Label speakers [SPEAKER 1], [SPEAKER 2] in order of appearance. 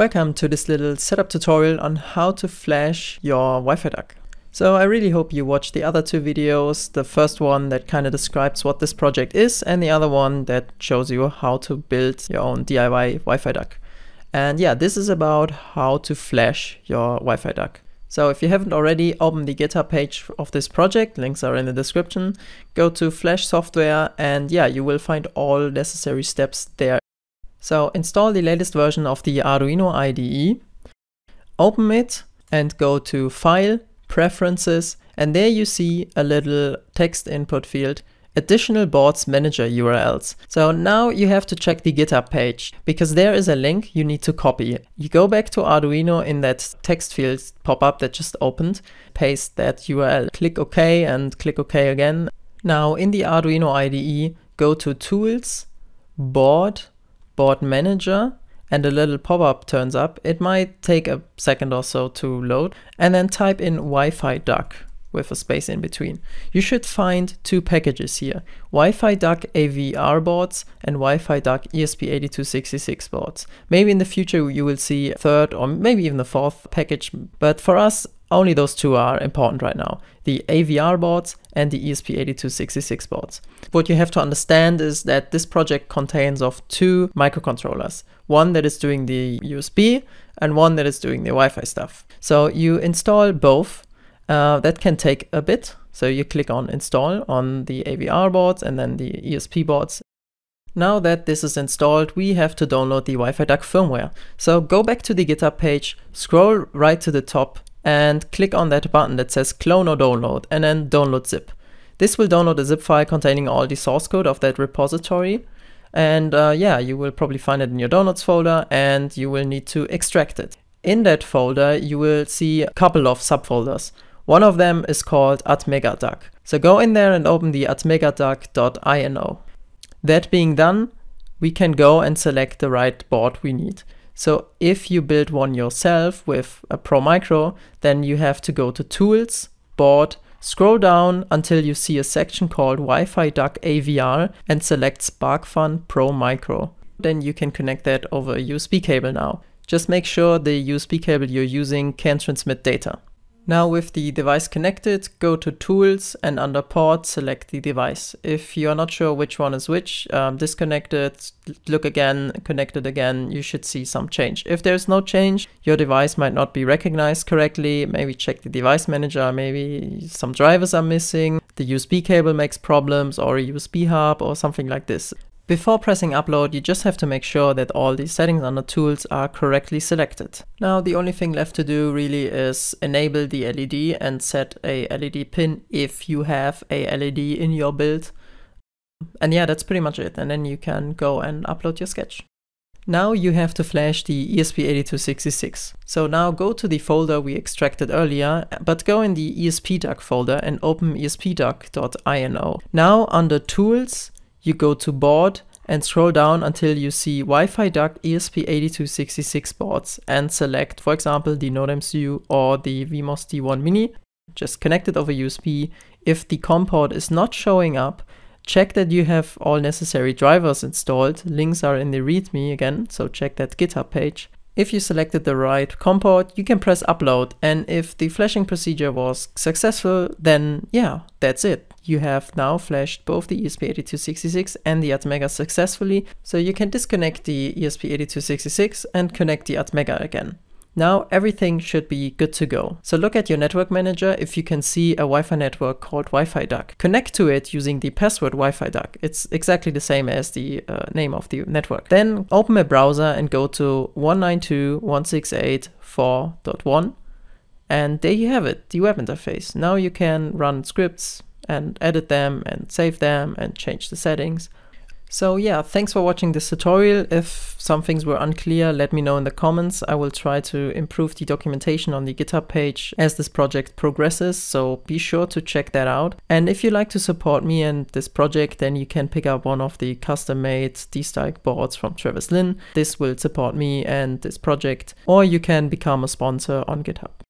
[SPEAKER 1] Welcome to this little setup tutorial on how to flash your Wi-Fi duck. So I really hope you watched the other two videos, the first one that kind of describes what this project is and the other one that shows you how to build your own DIY Wi-Fi duck. And yeah, this is about how to flash your Wi-Fi duck. So if you haven't already, open the GitHub page of this project, links are in the description, go to Flash Software and yeah, you will find all necessary steps there so install the latest version of the Arduino IDE, open it and go to File, Preferences, and there you see a little text input field additional boards manager URLs. So now you have to check the GitHub page because there is a link you need to copy. You go back to Arduino in that text field pop-up that just opened, paste that URL, click OK and click OK again. Now in the Arduino IDE, go to Tools, Board, Board Manager and a little pop-up turns up, it might take a second or so to load and then type in Wi-Fi duck with a space in between. You should find two packages here, Wi-Fi duck AVR boards and Wi-Fi duck ESP8266 boards. Maybe in the future you will see a third or maybe even a fourth package, but for us only those two are important right now, the AVR boards and the ESP8266 boards. What you have to understand is that this project contains of two microcontrollers, one that is doing the USB and one that is doing the Wi-Fi stuff. So you install both. Uh, that can take a bit. So you click on install on the AVR boards and then the ESP boards now that this is installed, we have to download the Wi-Fi Duck firmware. So go back to the GitHub page, scroll right to the top, and click on that button that says clone or download and then download zip. This will download a zip file containing all the source code of that repository. And uh, yeah, you will probably find it in your downloads folder and you will need to extract it. In that folder, you will see a couple of subfolders. One of them is called AtmegaDuck. So go in there and open the AtmegaDuck.INO. That being done, we can go and select the right board we need. So if you build one yourself with a Pro Micro, then you have to go to Tools, Board, scroll down until you see a section called Wi-Fi Duck AVR and select SparkFun Pro Micro. Then you can connect that over a USB cable now. Just make sure the USB cable you're using can transmit data. Now with the device connected, go to Tools and under Port, select the device. If you're not sure which one is which, um, look again, connected again, you should see some change. If there's no change, your device might not be recognized correctly, maybe check the device manager, maybe some drivers are missing, the USB cable makes problems or a USB hub or something like this. Before pressing upload, you just have to make sure that all the settings under tools are correctly selected. Now the only thing left to do really is enable the LED and set a LED pin if you have a LED in your build. And yeah, that's pretty much it. And then you can go and upload your sketch. Now you have to flash the ESP8266. So now go to the folder we extracted earlier, but go in the ESP folder and open espduck.ino. Now under Tools, you go to board and scroll down until you see Wi-Fi duct ESP8266 boards and select, for example, the Node MCU or the VMOS D1 Mini. Just connect it over USB. If the COM port is not showing up, check that you have all necessary drivers installed. Links are in the README again, so check that GitHub page. If you selected the right COM port, you can press upload and if the flashing procedure was successful, then yeah, that's it you have now flashed both the ESP8266 and the Atmega successfully, so you can disconnect the ESP8266 and connect the Atmega again. Now everything should be good to go. So look at your network manager if you can see a Wi-Fi network called Wi-Fi duck. Connect to it using the password Wi-Fi duck. It's exactly the same as the uh, name of the network. Then open a browser and go to 192.168.4.1 and there you have it, the web interface. Now you can run scripts, and edit them and save them and change the settings. So yeah, thanks for watching this tutorial. If some things were unclear, let me know in the comments. I will try to improve the documentation on the GitHub page as this project progresses, so be sure to check that out. And if you like to support me and this project, then you can pick up one of the custom-made d stike boards from Travis Lin. This will support me and this project, or you can become a sponsor on GitHub.